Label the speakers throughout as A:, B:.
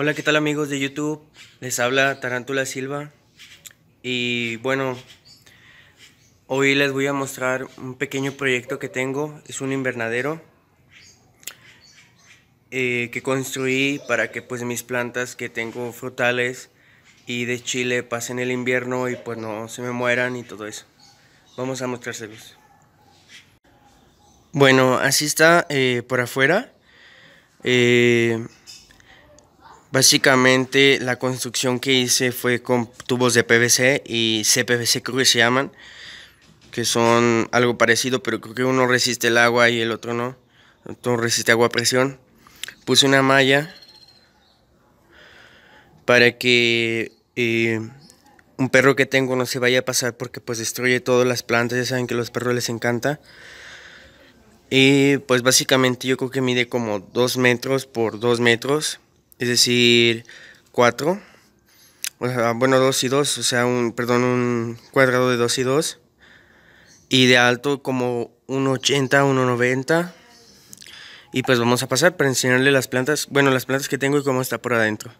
A: Hola, ¿qué tal amigos de YouTube? Les habla Tarantula Silva. Y bueno, hoy les voy a mostrar un pequeño proyecto que tengo. Es un invernadero eh, que construí para que pues mis plantas que tengo frutales y de chile pasen el invierno y pues no se me mueran y todo eso. Vamos a mostrárselos. Bueno, así está eh, por afuera. Eh, Básicamente la construcción que hice fue con tubos de PVC y CPVC creo que se llaman, que son algo parecido, pero creo que uno resiste el agua y el otro no. Otro resiste agua a presión. Puse una malla para que eh, un perro que tengo no se vaya a pasar porque pues destruye todas las plantas, ya saben que a los perros les encanta. Y pues básicamente yo creo que mide como 2 metros por 2 metros es decir, 4. bueno, 2 y 2, o sea, un, perdón, un cuadrado de 2 y 2. Y de alto como 1,80, 1,90. Y pues vamos a pasar para enseñarle las plantas, bueno, las plantas que tengo y cómo está por adentro.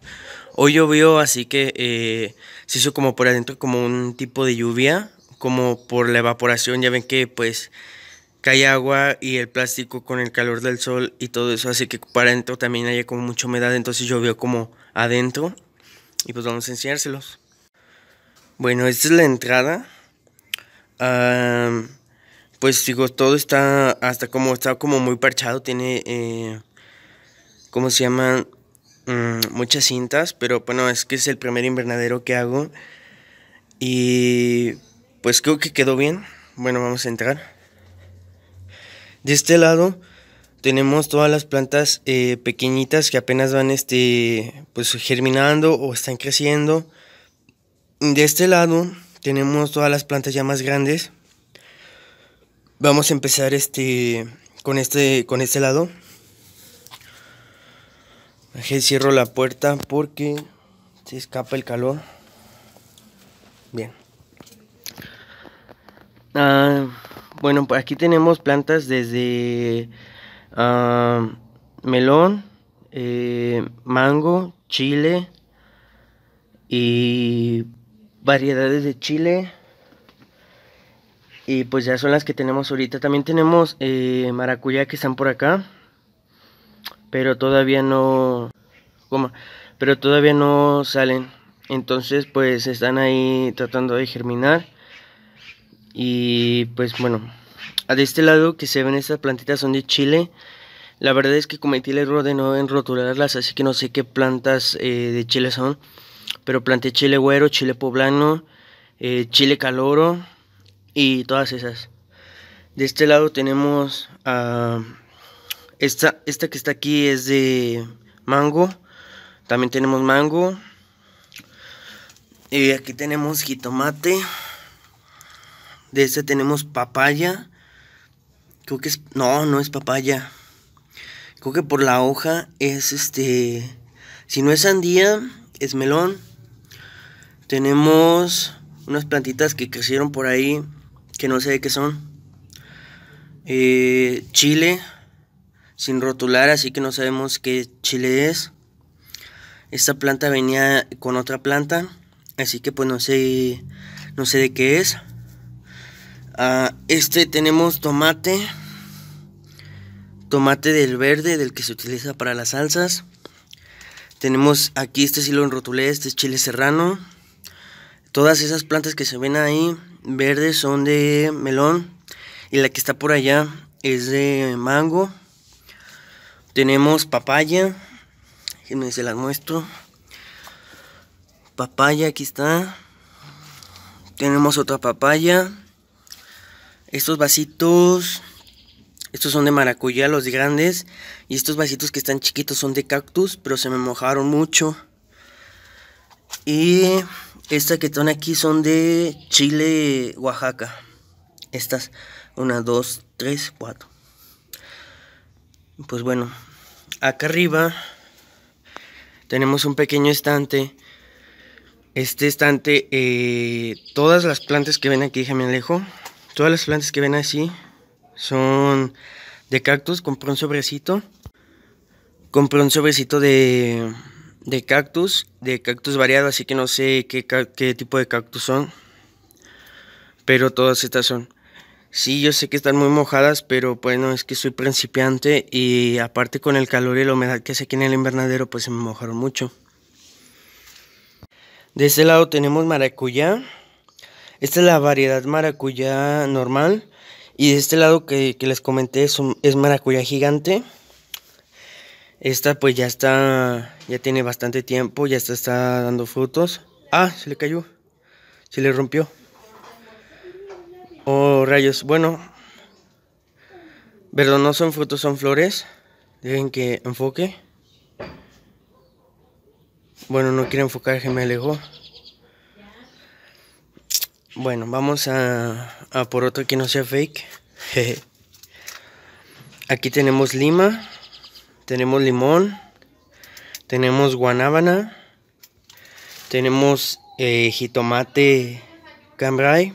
A: Hoy llovió, así que eh, se hizo como por adentro como un tipo de lluvia, como por la evaporación, ya ven que pues cae agua y el plástico con el calor del sol y todo eso Así que para adentro también haya como mucha humedad, entonces llovió como adentro y pues vamos a enseñárselos. Bueno, esta es la entrada. pues digo, todo está hasta como está como muy parchado, tiene eh, ¿cómo se llaman? Mm, muchas cintas, pero bueno, es que es el primer invernadero que hago y pues creo que quedó bien. Bueno, vamos a entrar. De este lado tenemos todas las plantas eh, pequeñitas que apenas van este, pues, germinando o están creciendo. De este lado tenemos todas las plantas ya más grandes. Vamos a empezar este, con, este, con este lado. Cierro la puerta porque se escapa el calor. Bien. Ah, bueno, pues aquí tenemos plantas desde ah, melón, eh, mango, chile y variedades de chile. Y pues ya son las que tenemos ahorita. También tenemos eh, maracuyá que están por acá. Pero todavía no... Pero todavía no salen. Entonces pues están ahí tratando de germinar. Y pues bueno, de este lado que se ven estas plantitas son de Chile. La verdad es que cometí el error de no enrotularlas, así que no sé qué plantas eh, de Chile son. Pero planté chile güero, chile poblano, eh, chile caloro y todas esas. De este lado tenemos esta, esta que está aquí es de mango. También tenemos mango. Y aquí tenemos jitomate. De este tenemos papaya. Creo que es... No, no es papaya. Creo que por la hoja es este... Si no es sandía, es melón. Tenemos unas plantitas que crecieron por ahí, que no sé de qué son. Eh, chile, sin rotular, así que no sabemos qué chile es. Esta planta venía con otra planta, así que pues no sé, no sé de qué es. Ah, este tenemos tomate. Tomate del verde, del que se utiliza para las salsas. Tenemos aquí, este silo en rotulé este es chile serrano. Todas esas plantas que se ven ahí, verdes, son de melón. Y la que está por allá es de mango. Tenemos papaya. Déjenme se las muestro. Papaya, aquí está. Tenemos otra papaya. Estos vasitos, estos son de maracuyá, los grandes. Y estos vasitos que están chiquitos son de cactus, pero se me mojaron mucho. Y estas que están aquí son de chile Oaxaca. Estas, una, dos, tres, cuatro. Pues bueno, acá arriba tenemos un pequeño estante. Este estante, eh, todas las plantas que ven aquí, déjame alejo, Todas las plantas que ven así son de cactus. Compré un sobrecito. Compré un sobrecito de, de cactus, de cactus variado, así que no sé qué, qué tipo de cactus son. Pero todas estas son. Sí, yo sé que están muy mojadas, pero bueno, es que soy principiante y aparte con el calor y la humedad que hace aquí en el invernadero, pues se me mojaron mucho. De este lado tenemos maracuyá. Esta es la variedad maracuyá normal. Y de este lado que, les comenté es, maracuyá gigante. Esta pues ya está, ya tiene bastante tiempo, ya está, está dando frutos. Ah, se le cayó, se le rompió. Oh, rayos, bueno. Perdón, no son frutos, son flores. Dejen que enfoque. Bueno, no quiere enfocar, que me alejó. Bueno, vamos a, por otro que no sea fake. Aquí tenemos lima, tenemos limón, tenemos guanábana, tenemos eh, jitomate cambrai,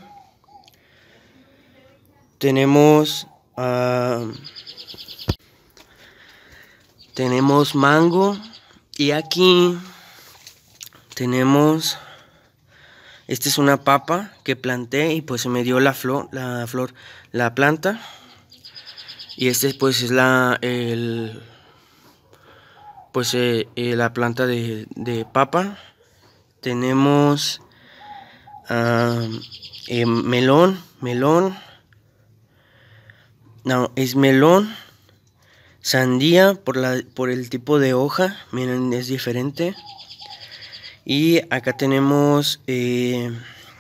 A: tenemos ah, tenemos mango y aquí tenemos esta es una papa que planté y pues se me dio la flor, la flor, la planta. Y este pues es la, el, pues eh, eh, la planta de, papa. Tenemos ah, em, melón, melón. No, es melón, sandía por, la, por el tipo de hoja. Miren, es diferente. Y acá tenemos eh,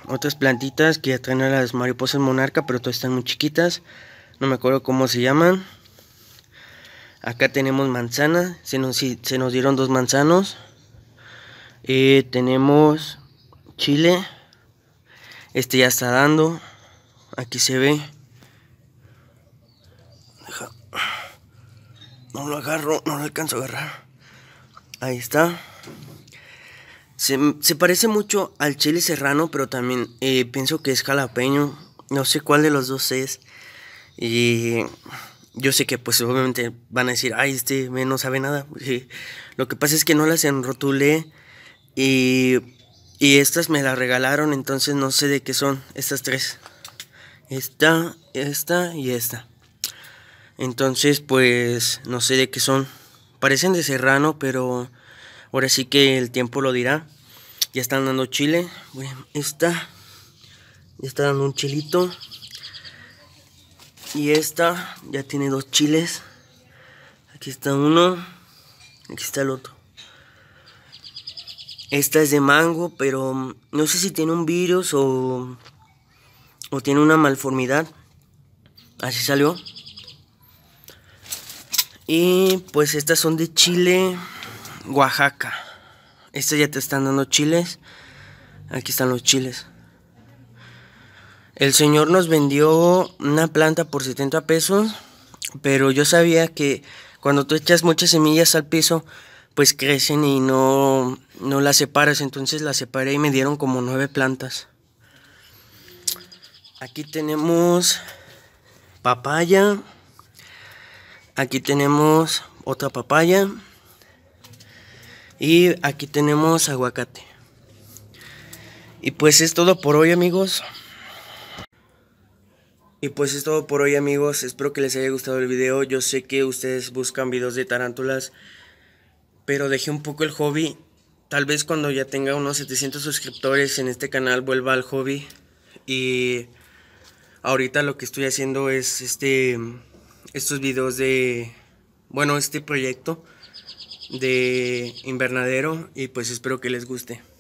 A: otras plantitas que ya traen a las mariposas monarca, pero todas están muy chiquitas. No me acuerdo cómo se llaman. Acá tenemos manzana. Se nos, dieron dos manzanos. Eh, tenemos chile. Este ya está dando. Aquí se ve. No lo agarro, no lo alcanzo a agarrar. Ahí está. Se, parece mucho al chile serrano, pero también eh, pienso que es jalapeño. No sé cuál de los dos es. Y yo sé que pues obviamente van a decir, ay, este me no sabe nada. Lo que pasa es que no las enrotulé y, y estas me las regalaron, entonces no sé de qué son estas tres. Esta, esta y esta. Entonces pues no sé de qué son. Parecen de serrano, pero Ahora sí que el tiempo lo dirá. Ya están dando chile. Bueno, esta. Ya está dando un chilito. Y esta ya tiene dos chiles. Aquí está uno. Aquí está el otro. Esta es de mango, pero mm, no sé si tiene un virus o, o tiene una malformidad. Así salió. Y pues estas son de chile. Oaxaca. Este ya te están dando chiles. Aquí están los chiles. El señor nos vendió una planta por 70 pesos, pero yo sabía que cuando tú echas muchas semillas al piso, pues crecen y no, no las separas. Entonces las separé y me dieron como nueve plantas. Aquí tenemos papaya. Aquí tenemos otra papaya. Y aquí tenemos aguacate. Y pues es todo por hoy amigos. Y pues es todo por hoy amigos, espero que les haya gustado el video, yo sé que ustedes buscan videos de tarántulas, pero dejé un poco el hobby, tal vez cuando ya tenga unos 700 suscriptores en este canal vuelva al hobby y ahorita lo que estoy haciendo es este estos videos de, bueno este proyecto de invernadero y pues espero que les guste.